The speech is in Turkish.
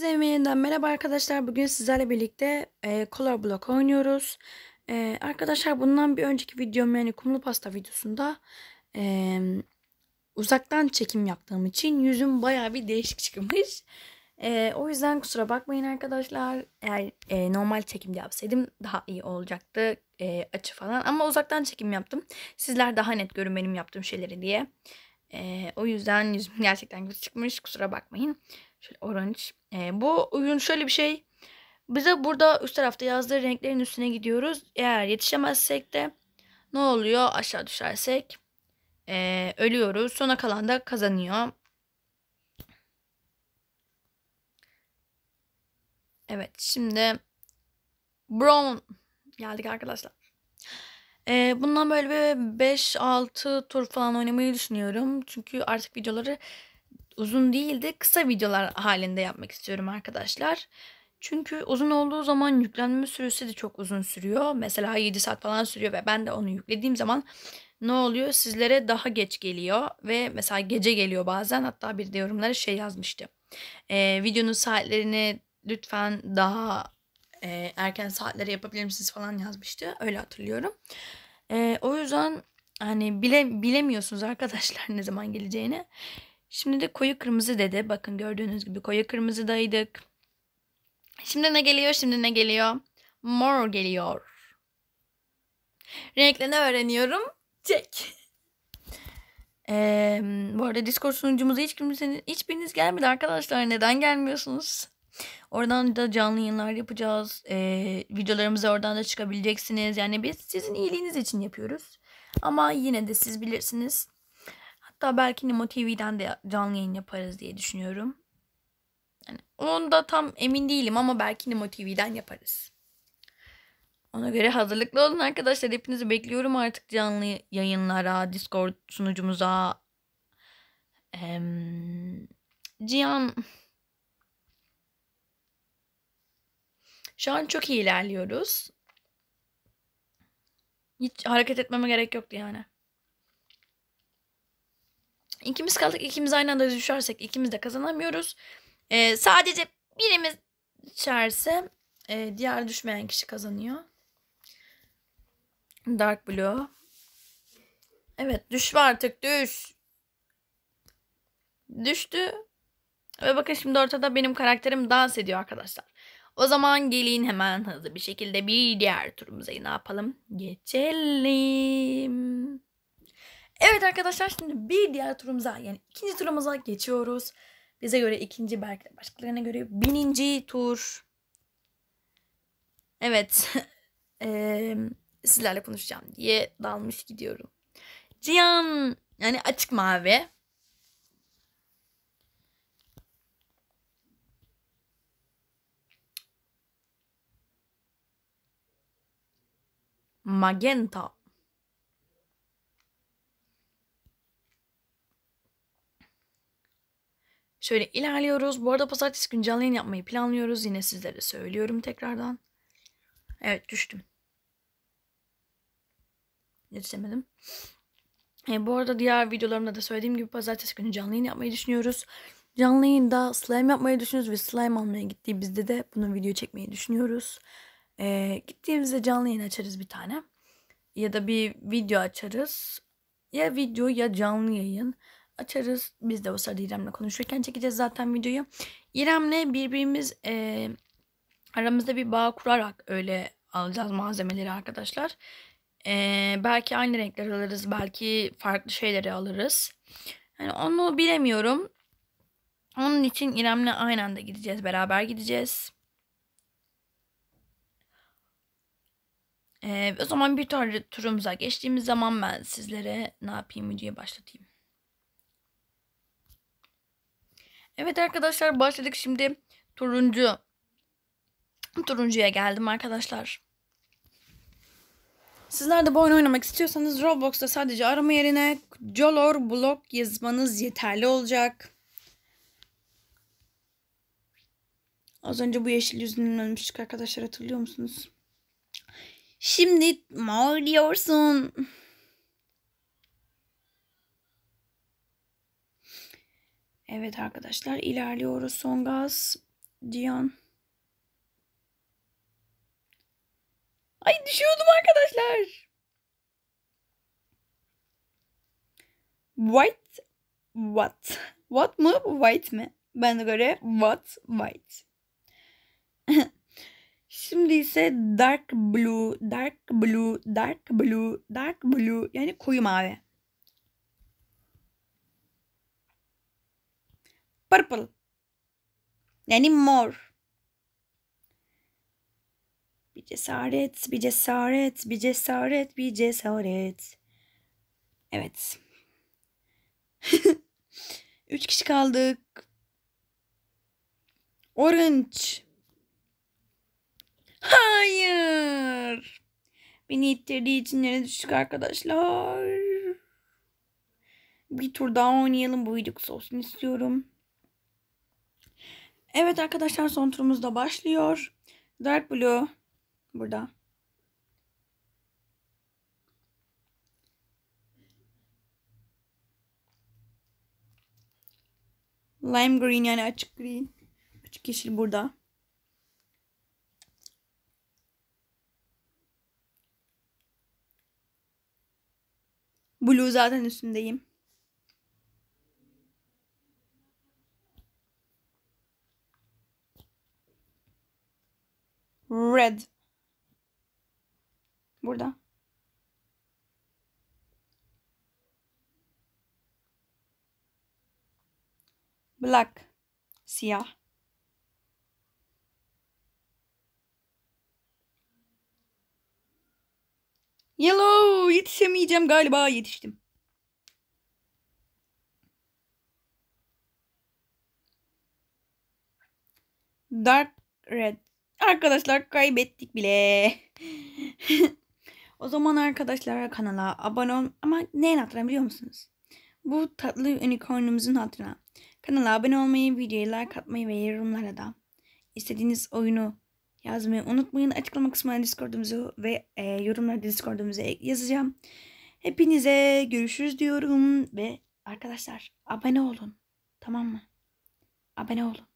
Herkese merhaba arkadaşlar. Bugün sizlerle birlikte e, Color Block oynuyoruz. E, arkadaşlar bundan bir önceki videom yani kumlu pasta videosunda e, uzaktan çekim yaptığım için yüzüm baya bir değişik çıkmış. E, o yüzden kusura bakmayın arkadaşlar. Eğer e, normal çekimde yapsaydım daha iyi olacaktı e, açı falan. Ama uzaktan çekim yaptım. Sizler daha net görün benim yaptığım şeyleri diye. E, o yüzden yüzüm gerçekten kötü çıkmış. Kusura bakmayın. Şöyle orange. E, bu oyun şöyle bir şey. Bize burada üst tarafta yazdığı renklerin üstüne gidiyoruz. Eğer yetişemezsek de ne oluyor? Aşağı düşersek e, ölüyoruz. Sona kalan da kazanıyor. Evet şimdi brown geldik arkadaşlar. E, bundan böyle bir 5-6 tur falan oynamayı düşünüyorum. Çünkü artık videoları uzun değil de kısa videolar halinde yapmak istiyorum arkadaşlar. Çünkü uzun olduğu zaman yüklenme süresi de çok uzun sürüyor. Mesela 7 saat falan sürüyor ve ben de onu yüklediğim zaman ne oluyor? Sizlere daha geç geliyor ve mesela gece geliyor bazen. Hatta bir de yorumlara şey yazmıştı. Ee, videonun saatlerini lütfen daha e, erken saatlere yapabilir misiniz falan yazmıştı. Öyle hatırlıyorum. E, o yüzden hani bile, bilemiyorsunuz arkadaşlar ne zaman geleceğini. Şimdi de koyu kırmızı dedi. Bakın gördüğünüz gibi koyu kırmızıdaydık. Şimdi ne geliyor? Şimdi ne geliyor? Mor geliyor. Renklerini öğreniyorum. Çek. Ee, bu arada Discord sunucumuza hiç kimsenin hiçbiriniz gelmedi arkadaşlar. Neden gelmiyorsunuz? Oradan da canlı yayınlar yapacağız. Ee, videolarımızı oradan da çıkabileceksiniz. Yani biz sizin iyiliğiniz için yapıyoruz. Ama yine de siz bilirsiniz. Hatta belki Nimo TV'den de canlı yayın yaparız diye düşünüyorum. Yani onda tam emin değilim ama belki Nimo TV'den yaparız. Ona göre hazırlıklı olun arkadaşlar. Hepinizi bekliyorum artık canlı yayınlara, Discord sunucumuza. Ee, Cihan Şu an çok iyi ilerliyoruz. Hiç hareket etmeme gerek yoktu yani. İkimiz kaldık. ikimiz aynı anda düşersek ikimiz de kazanamıyoruz. Ee, sadece birimiz düşerse e, diğer düşmeyen kişi kazanıyor. Dark Blue. Evet düş. artık düş. Düştü. Ve bakın şimdi ortada benim karakterim dans ediyor arkadaşlar. O zaman gelin hemen hızlı bir şekilde bir diğer turumuza ne yapalım? Geçelim. Evet arkadaşlar şimdi bir diğer turumuza yani ikinci turumuza geçiyoruz. Bize göre ikinci belki de başkalarına göre bininci tur. Evet. ee, sizlerle konuşacağım diye dalmış gidiyorum. Cihan yani açık mavi. magenta Şöyle ilerliyoruz. Bu arada pazartesi günü canlı yayın yapmayı planlıyoruz. Yine sizlere söylüyorum tekrardan. Evet düştüm. Yetişemedim. E, bu arada diğer videolarımda da söylediğim gibi pazartesi günü canlı yayın yapmayı düşünüyoruz. Canlı yayında slime yapmayı düşünüyoruz ve slime almaya gittiğimizde de bunu video çekmeyi düşünüyoruz. E, gittiğimizde canlı yayın açarız bir tane. Ya da bir video açarız. Ya video ya canlı yayın açarız. Biz de o sırada İrem'le konuşurken çekeceğiz zaten videoyu. İrem'le birbirimiz e, aramızda bir bağ kurarak öyle alacağız malzemeleri arkadaşlar. E, belki aynı renkler alırız. Belki farklı şeyleri alırız. Yani onu bilemiyorum. Onun için İrem'le aynı anda gideceğiz. Beraber gideceğiz. Ee, o zaman bir tane turumuza geçtiğimiz zaman ben sizlere ne yapayım videoya başlatayım. Evet arkadaşlar başladık şimdi turuncu. Turuncuya geldim arkadaşlar. Sizler de bu oyunu oynamak istiyorsanız Roblox'ta sadece arama yerine Jolor Block yazmanız yeterli olacak. Az önce bu yeşil yüzünden ölmüştük arkadaşlar hatırlıyor musunuz? Şimdi mağırlıyorsun. Evet arkadaşlar ilerliyoruz. Son gaz. Cihan. Ay düşüyordum arkadaşlar. White what? What mı? White mi? Bana göre what white. Şimdi ise dark blue, dark blue, dark blue, dark blue yani koyu mavi. Purple yani mor. Bir cesaret, bir cesaret, bir cesaret, bir cesaret. Evet. Üç kişi kaldık. Orange. Hayır. Beni ittirdiği için yere düştük arkadaşlar. Bir tur daha oynayalım. Bu videoyu olsun istiyorum. Evet arkadaşlar son turumuz da başlıyor. Dark Blue burada. Lime green yani açık green. Açık yeşil burada. Blue zaten üstündeyim. Red. Burada. Black. Siyah. Yellow yetişemeyeceğim galiba yetiştim. Dark Red. Arkadaşlar kaybettik bile. o zaman arkadaşlar kanala abone olun. Ama neyin hatırına biliyor musunuz? Bu tatlı unicornumuzun hatırına. Kanala abone olmayı, videoya like atmayı ve yorumlara da istediğiniz oyunu yazmayı unutmayın. Açıklama kısmına Discord'umuzu ve e, yorumlara Discord'umuzu yazacağım. Hepinize görüşürüz diyorum ve arkadaşlar abone olun. Tamam mı? Abone olun.